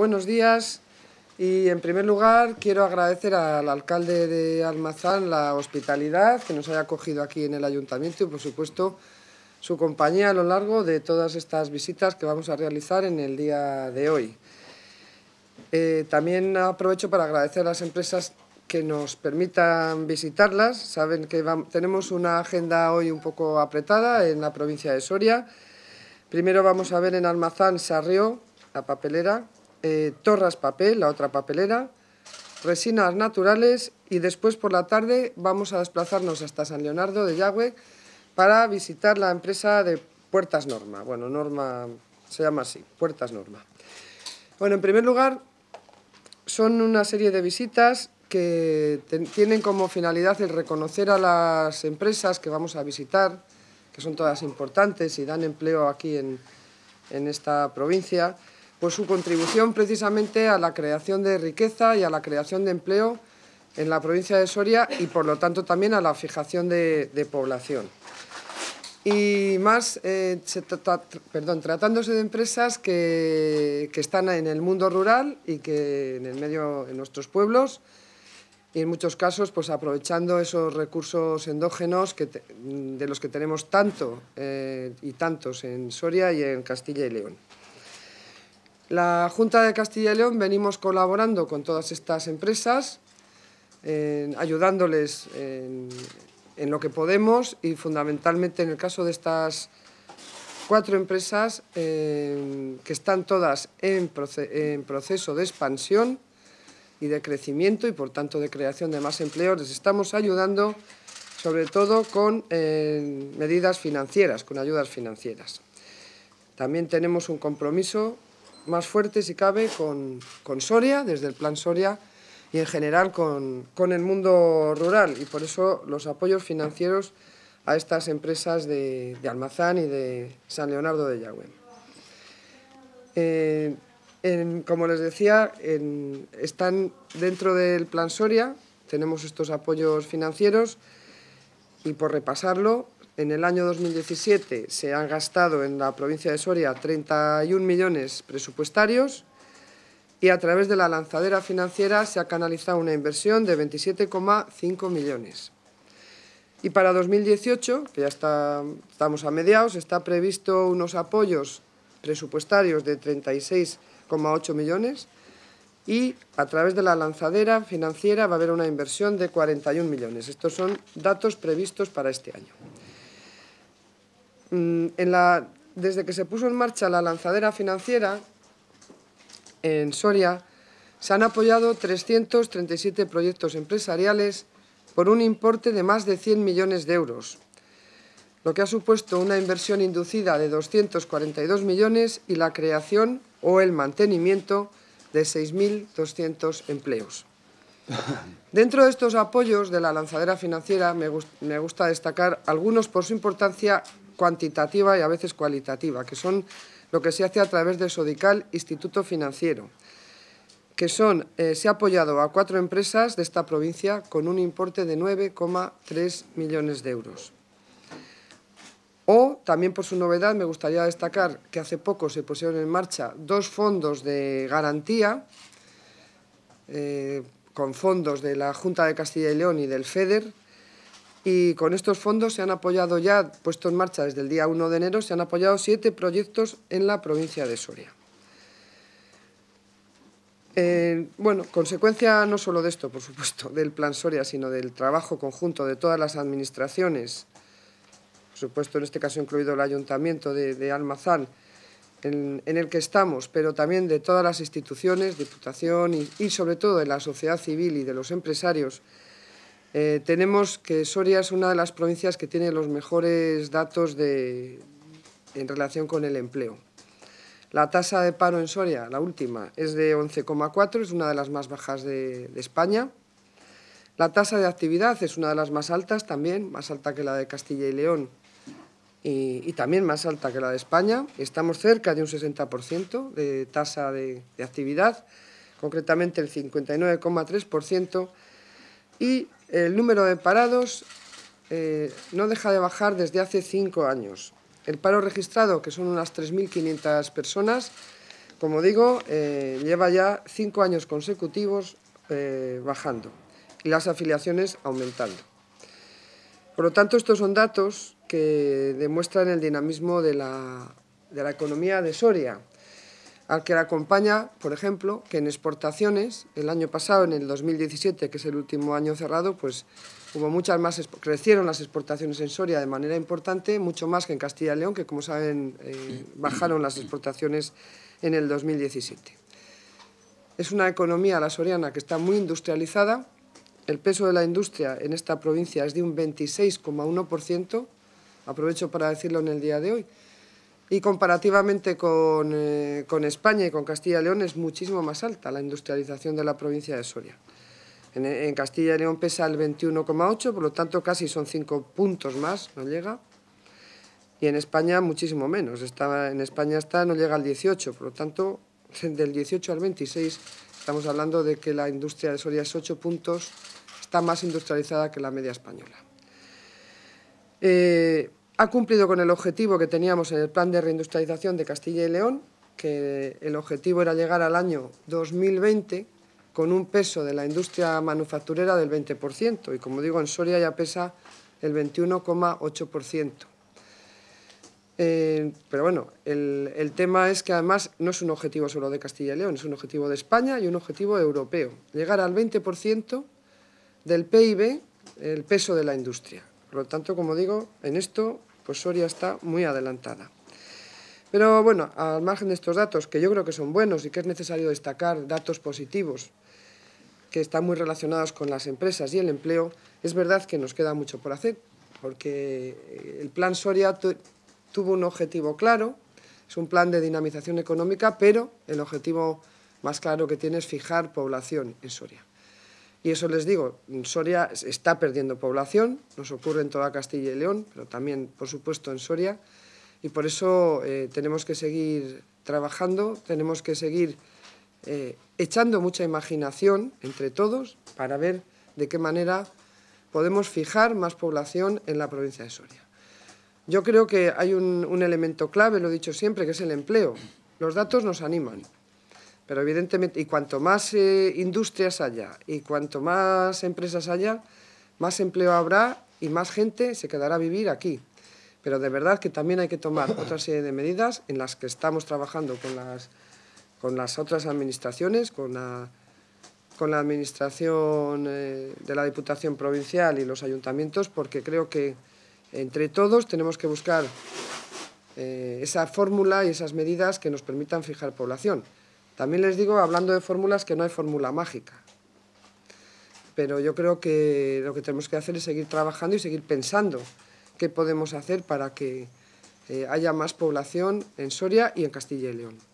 Buenos días y en primer lugar quiero agradecer al alcalde de Almazán la hospitalidad que nos haya acogido aquí en el ayuntamiento y por supuesto su compañía a lo largo de todas estas visitas que vamos a realizar en el día de hoy. Eh, también aprovecho para agradecer a las empresas que nos permitan visitarlas. Saben que tenemos una agenda hoy un poco apretada en la provincia de Soria. Primero vamos a ver en Almazán Sarrió, la papelera, eh, torras Papel, la otra papelera, resinas naturales y después por la tarde vamos a desplazarnos hasta San Leonardo de Yagüe para visitar la empresa de Puertas Norma. Bueno, Norma se llama así, Puertas Norma. Bueno, en primer lugar, son una serie de visitas que tienen como finalidad el reconocer a las empresas que vamos a visitar, que son todas importantes y dan empleo aquí en esta provincia, pues su contribución precisamente a la creación de riqueza y a la creación de empleo en la provincia de Soria y por lo tanto también a la fijación de, población. Y más, eh, perdón, tratándose de empresas que, están en el mundo rural y que en el medio, en nuestros pueblos, y en muchos casos pues aprovechando esos recursos endógenos que de los que tenemos tanto eh, y tantos en Soria y en Castilla y León. La Junta de Castilla y León venimos colaborando con todas estas empresas, eh, ayudándoles en, lo que podemos y fundamentalmente en el caso de estas cuatro empresas eh, que están todas en, proceso de expansión y de crecimiento y por tanto de creación de más empleos, les estamos ayudando sobre todo con eh, medidas financieras, con ayudas financieras. También tenemos un compromiso más fuertes si cabe, con, Soria, desde el plan Soria, y en general con, el mundo rural. Y por eso los apoyos financieros a estas empresas de, Almazán y de San Leonardo de Yagüe. Eh, como les decía, están dentro del plan Soria, tenemos estos apoyos financieros y por repasarlo, en el año 2017 se han gastado en la provincia de Soria 31 millones presupuestarios y a través de la lanzadera financiera se ha canalizado una inversión de 27,5 millones. Y para 2018, que ya está, estamos a mediados, está previsto unos apoyos presupuestarios de 36,8 millones y a través de la lanzadera financiera va a haber una inversión de 41 millones. Estos son datos previstos para este año. Mm, desde que se puso en marcha la lanzadera financiera en Soria, se han apoyado 337 proyectos empresariales por un importe de más de 100 millones de euros, lo que ha supuesto una inversión inducida de 242 millones y la creación o el mantenimiento de 6.200 empleos. Dentro de estos apoyos de la lanzadera financiera me, me, gusta destacar algunos por su importancia cuantitativa y a veces cualitativa, que son lo que se hace a través del Sodical Instituto Financiero, que son, eh, se ha apoyado a cuatro empresas de esta provincia con un importe de 9,3 millones de euros. O, también por su novedad, me gustaría destacar que hace poco se pusieron en marcha dos fondos de garantía eh, con fondos de la Junta de Castilla y León y del FEDER, y con estos fondos se han apoyado ya, puesto en marcha desde el día 1 de enero, se han apoyado siete proyectos en la provincia de Soria. Eh, bueno, consecuencia no solo de esto, por supuesto, del Plan Soria, sino del trabajo conjunto de todas las administraciones, por supuesto en este caso incluido el Ayuntamiento de, Almazán, en, el que estamos, pero también de todas las instituciones, Diputación y, y sobre todo de la sociedad civil y de los empresarios, eh, tenemos que Soria es una de las provincias que tiene los mejores datos de, en relación con el empleo. La tasa de paro en Soria, la última, es de 11,4, es una de las más bajas de, España. La tasa de actividad es una de las más altas también, más alta que la de Castilla y León y, también más alta que la de España. Estamos cerca de un 60% de tasa de, actividad, concretamente el 59,3%. Y el número de parados eh, no deja de bajar desde hace cinco años. El paro registrado, que son unas 3.500 personas, como digo, eh, lleva ya cinco años consecutivos eh, bajando y las afiliaciones aumentando. Por lo tanto, estos son datos que demuestran el dinamismo de la economía de Soria, al que le acompaña, por ejemplo, que en exportaciones, el año pasado, en el 2017, que es el último año cerrado, pues hubo muchas más, crecieron las exportaciones en Soria de manera importante, mucho más que en Castilla y León, que como saben, eh, bajaron las exportaciones en el 2017. Es una economía, la soriana, que está muy industrializada. El peso de la industria en esta provincia es de un 26,1%, aprovecho para decirlo en el día de hoy, y comparativamente eh, con, España y con Castilla León es muchísimo más alta la industrialización de la provincia de Soria. En, Castilla y León pesa el 21,8, por lo tanto casi son 5 puntos más, no llega. Y en España muchísimo menos, está, en España está, no llega al 18, por lo tanto del 18 al 26 estamos hablando de que la industria de Soria es 8 puntos, está más industrializada que la media española. Eh, ha cumplido con el objetivo que teníamos en el plan de reindustrialización de Castilla y León, que el objetivo era llegar al año 2020 con un peso de la industria manufacturera del 20%, y como digo, en Soria ya pesa el 21,8%. Eh, pero bueno, el, el, tema es que además no es un objetivo solo de Castilla y León, es un objetivo de España y un objetivo europeo, llegar al 20% del PIB, el peso de la industria. Por lo tanto, como digo, en esto pues Soria está muy adelantada. Pero bueno, al margen de estos datos, que yo creo que son buenos y que es necesario destacar datos positivos que están muy relacionados con las empresas y el empleo, es verdad que nos queda mucho por hacer, porque eh, el plan Soria tuvo un objetivo claro, es un plan de dinamización económica, pero el objetivo más claro que tiene es fijar población en Soria. Y eso les digo, Soria está perdiendo población, nos ocurre en toda Castilla y León, pero también, por supuesto, en Soria. Y por eso eh, tenemos que seguir trabajando, tenemos que seguir eh, echando mucha imaginación entre todos para ver de qué manera podemos fijar más población en la provincia de Soria. Yo creo que hay un elemento clave, lo he dicho siempre, que es el empleo. Los datos nos animan. Pero evidentemente, y cuanto más eh, industrias haya y cuanto más empresas haya, más empleo habrá y más gente se quedará a vivir aquí. Pero de verdad que también hay que tomar otra serie de medidas en las que estamos trabajando con las, otras administraciones, con la, administración eh, de la Diputación Provincial y los ayuntamientos, porque creo que entre todos tenemos que buscar eh, esa fórmula y esas medidas que nos permitan fijar población. También les digo, hablando de fórmulas, que no hay fórmula mágica. Pero yo creo que lo que tenemos que hacer es seguir trabajando y seguir pensando qué podemos hacer para que eh, haya más población en Soria y en Castilla y León.